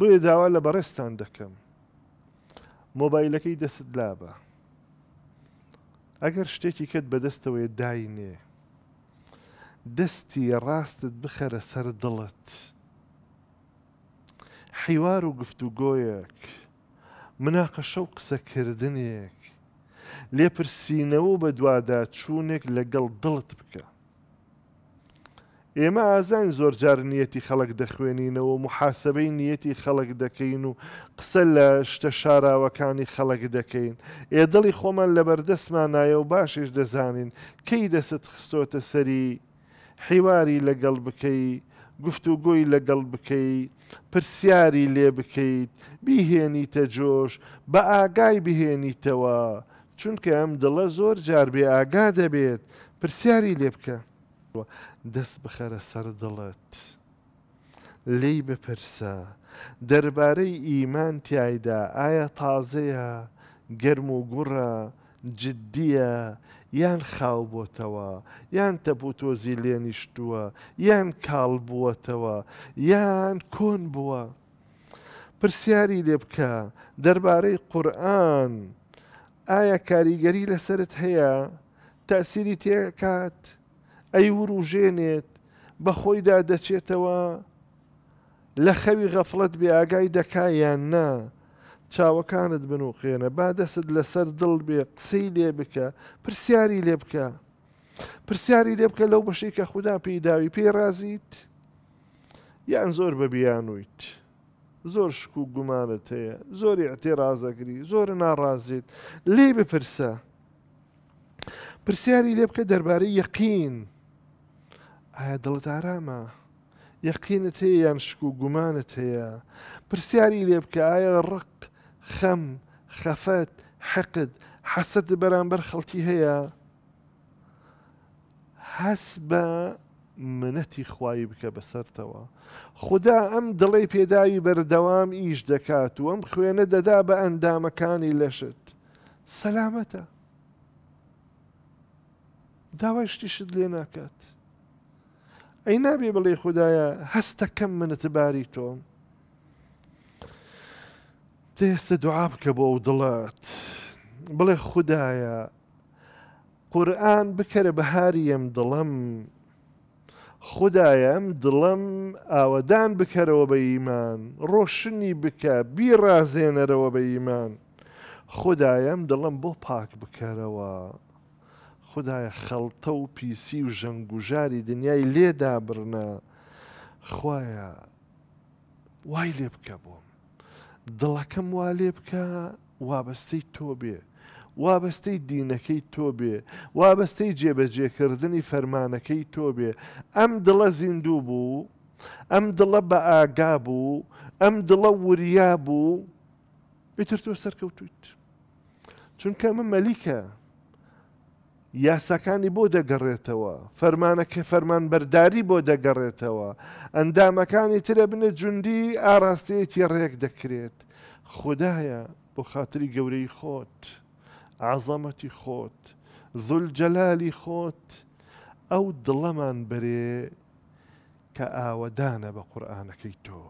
بۆیە داوا لە بەڕێستان دەکەم مۆبایلەکەی دەست لابە ئەگەر شتێکی کەت بەدەستەوەی داینێ دەستی ڕاستت بخەرە سەر دڵت حیوار و گفتوگۆیەک مناقەشە و قسەکردنێک لێپرسینەوە بە دووادا چوونێک لەگەڵ دڵت بکە ئێمە ئازان زۆر جار نیەتی خەڵک دەخوێنینەوە محاسبەی نیەتی خەڵک دەکەین و قسە لە شتە شاراوەکانی خەڵک دەکەین ئێدڵی خۆمان لەبەردەستمانایە و باشیش دەزانین کەی دەست خستۆتە سەری حیواری لەگەڵ بکەی گفتوگۆی لەگەڵ بکەیت پرسیاری لێ بکەیت بیهێنیتە جۆش بە ئاگای بهێنیتەوە چونکە ئەم دڵە زۆر جار بێ ئاگا دەبێت پرسیاری لێ بکە دەست بخەرە سەر دڵت. لێی بپرسە، دەربارەی ئیمان تایدا ئایا تازەیە، گەرم و گوڕە، جددیە، یان خاو بۆتەوە، یان تەبوو تۆزی لێنیشتووە، یان کاڵ بووەتەوە، یان کۆن بووە. پرسیاری لێ بکە دەربارەی قورآن، ئایا کاریگەری لەسرت هەیە تاسیری تێکات؟ ئەی وروژێنێت بە خۆیدا دەچێتەوە لە خەوی غەفلت بێ ئاگای دەکایان نا چاوەکانت بنووقێنە با دەست لەسەر دڵ بێ قسەی لێ بکە پرسیاری لێ بکە پرسیاری لێ بکە لەو بەشەی کە خوددا پێیداوی پێڕازیت یان زۆر بە بیانویت زۆر شک و گومانت هەیە زۆری ئەتێڕازەگری زۆر ناڕازیت لێ بپرسە پرسیاری لێ بکە دەربارەی یەقین ئایا دڵت ئارامە یەقینت هەیە یان شک و گومانت هەیە پرسیاری لێ بکە ئایا ڕق خەم خەفەت حەقت حەسەت بەرامبەر خەڵکی هەیە حەس بە منەتی خوای بکە بەسەرتەوە خدا ئەم دڵی پێداوی بەردەوام ئیش دەکات و ئەم خوێنە دەدا بە ئەندامەکانی لەشت سەلامەتە داوای شتیشت لێ ناکات ئەی نابێ بڵێ خدایە هەستەکەم منەتباری تۆم تێسە دوعا بکە بۆ ئەو دڵات بڵێ خدایە قورآن بکەرە بەهاری ئەم دڵم خدایەم دڵم ئاوەدان بکەرەوە بە ئیمان ڕۆشنی بکە بیڕازێنەرەوە بە ئیمان خدایەم دڵم بۆ پاک بکەرەوە. خدای خەڵتە و پیسی و ژەنگوژاری دنیای لێدا برنە خۆیە وای لێ بکە بۆم دڵەکەم وا لێ بکە وابەستەی تۆ بێ وابەستەی دینەکەی تۆ بێ وابەستەی جێبەجێکردنی فەرمانەکەی تۆ بێ ئەم دڵە زیندوو بوو ئەم دڵە بە ئاگا بوو ئەم دڵە وریا بوو بتر تۆ سەرکەوتیت چونکە ئەمە مەلیکە یاساکانی بۆ دەگەڕێتەوە فەرمانەکە فەرمان بەرداری بۆ دەگەڕێتەوە ئەندامەکانی ترە بنە جوندی ئاراستەیەکی ڕێک دەکرێت خدایە بۆ خااتری گەورەی خۆت ئازەمەتی خۆت زول جەلالی خۆت ئەو دڵەمان برێ کە ئاوەدانە بە قورآانەکەی تۆ.